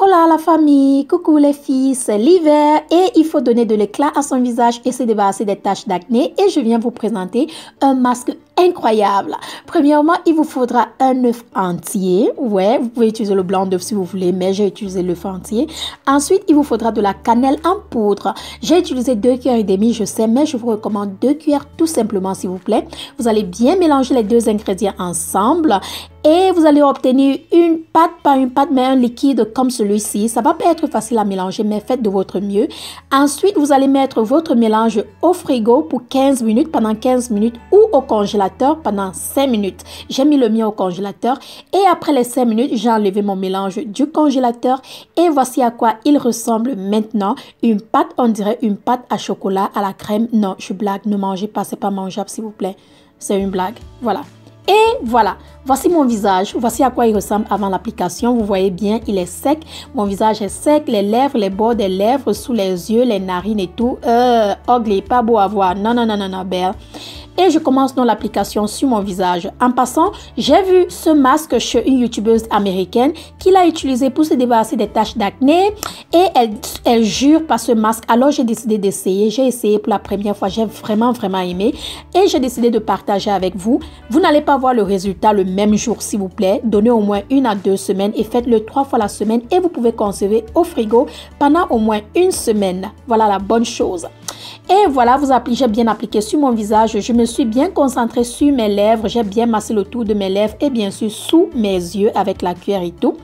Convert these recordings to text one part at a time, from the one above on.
Hola oh la famille, coucou les filles, c'est l'hiver et il faut donner de l'éclat à son visage et se débarrasser des taches d'acné et je viens vous présenter un masque incroyable. Premièrement, il vous faudra un œuf entier. Ouais, vous pouvez utiliser le blanc d'œuf si vous voulez, mais j'ai utilisé l'œuf entier. Ensuite, il vous faudra de la cannelle en poudre. J'ai utilisé deux cuillères et demi, je sais, mais je vous recommande deux cuillères tout simplement s'il vous plaît. Vous allez bien mélanger les deux ingrédients ensemble et vous allez obtenir une pâte, pas une pâte, mais un liquide comme celui-ci. Ça va pas être facile à mélanger, mais faites de votre mieux. Ensuite, vous allez mettre votre mélange au frigo pour 15 minutes, pendant 15 minutes, ou au congélateur pendant 5 minutes. J'ai mis le mien au congélateur et après les 5 minutes, j'ai enlevé mon mélange du congélateur et voici à quoi il ressemble maintenant. Une pâte, on dirait une pâte à chocolat à la crème. Non, je blague, ne mangez pas, c'est pas mangeable s'il vous plaît. C'est une blague. Voilà. Et voilà, voici mon visage. Voici à quoi il ressemble avant l'application. Vous voyez bien, il est sec. Mon visage est sec. Les lèvres, les bords des lèvres, sous les yeux, les narines et tout. Euh, ugly, pas beau à voir. Non, non, non, non, non, belle et je commence dans l'application sur mon visage. En passant, j'ai vu ce masque chez une youtubeuse américaine qui l'a utilisé pour se débarrasser des taches d'acné et elle, elle jure par ce masque. Alors j'ai décidé d'essayer, j'ai essayé pour la première fois, j'ai vraiment vraiment aimé et j'ai décidé de partager avec vous. Vous n'allez pas voir le résultat le même jour s'il vous plaît, donnez au moins une à deux semaines et faites-le trois fois la semaine et vous pouvez conserver au frigo pendant au moins une semaine. Voilà la bonne chose. Et voilà, vous appliquez j'ai bien appliqué sur mon visage. Je me suis bien concentrée sur mes lèvres. J'ai bien massé le tour de mes lèvres et bien sûr sous mes yeux avec la cuillère et tout.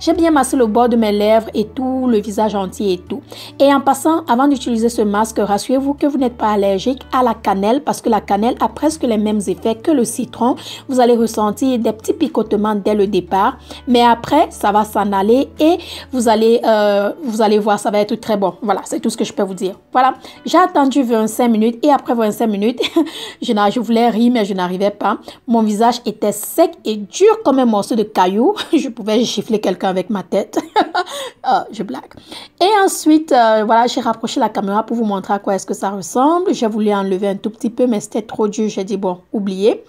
J'ai bien massé le bord de mes lèvres et tout, le visage entier et tout. Et en passant, avant d'utiliser ce masque, rassurez-vous que vous n'êtes pas allergique à la cannelle parce que la cannelle a presque les mêmes effets que le citron. Vous allez ressentir des petits picotements dès le départ. Mais après, ça va s'en aller et vous allez, euh, vous allez voir, ça va être très bon. Voilà, c'est tout ce que je peux vous dire. Voilà, attendu 25 minutes et après 25 minutes, je, voulais rire, mais je n'arrivais pas. Mon visage était sec et dur comme un morceau de caillou. Je pouvais gifler quelqu'un avec ma tête. Ah, je blague. Et ensuite, euh, voilà, j'ai rapproché la caméra pour vous montrer à quoi est-ce que ça ressemble. Je voulais enlever un tout petit peu, mais c'était trop dur. J'ai dit, bon, oubliez.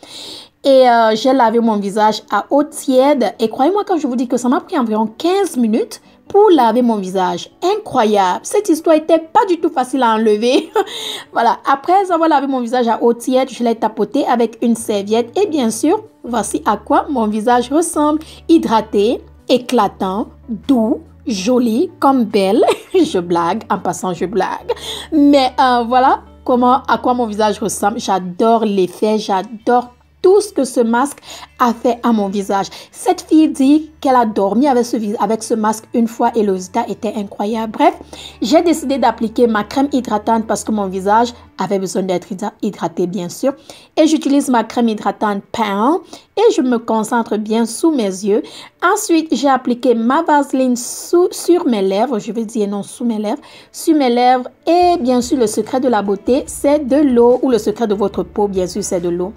Et euh, j'ai lavé mon visage à eau tiède. Et croyez-moi quand je vous dis que ça m'a pris environ 15 minutes pour laver mon visage. Incroyable. Cette histoire était pas du tout facile à enlever. voilà. Après avoir lavé mon visage à haute tiède, je l'ai tapoté avec une serviette. Et bien sûr, voici à quoi mon visage ressemble. Hydraté, éclatant, doux, joli comme belle. je blague. En passant, je blague. Mais euh, voilà comment, à quoi mon visage ressemble. J'adore l'effet. J'adore tout ce que ce masque a fait à mon visage. Cette fille dit qu'elle a dormi avec ce, avec ce masque une fois et le résultat était incroyable. Bref, j'ai décidé d'appliquer ma crème hydratante parce que mon visage avait besoin d'être hydraté bien sûr. Et j'utilise ma crème hydratante Pain et je me concentre bien sous mes yeux. Ensuite, j'ai appliqué ma vaseline sous, sur mes lèvres, je vais dire non sous mes lèvres, sur mes lèvres. Et bien sûr, le secret de la beauté, c'est de l'eau ou le secret de votre peau, bien sûr, c'est de l'eau.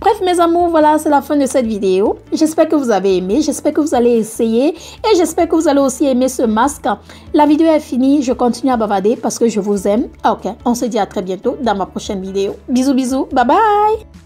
Bref, mes amours, voilà, c'est la fin de cette vidéo. J'espère que vous avez aimé, j'espère que vous allez essayer et j'espère que vous allez aussi aimer ce masque. La vidéo est finie, je continue à bavarder parce que je vous aime. Ok, on se dit à très bientôt dans ma prochaine vidéo. Bisous bisous, bye bye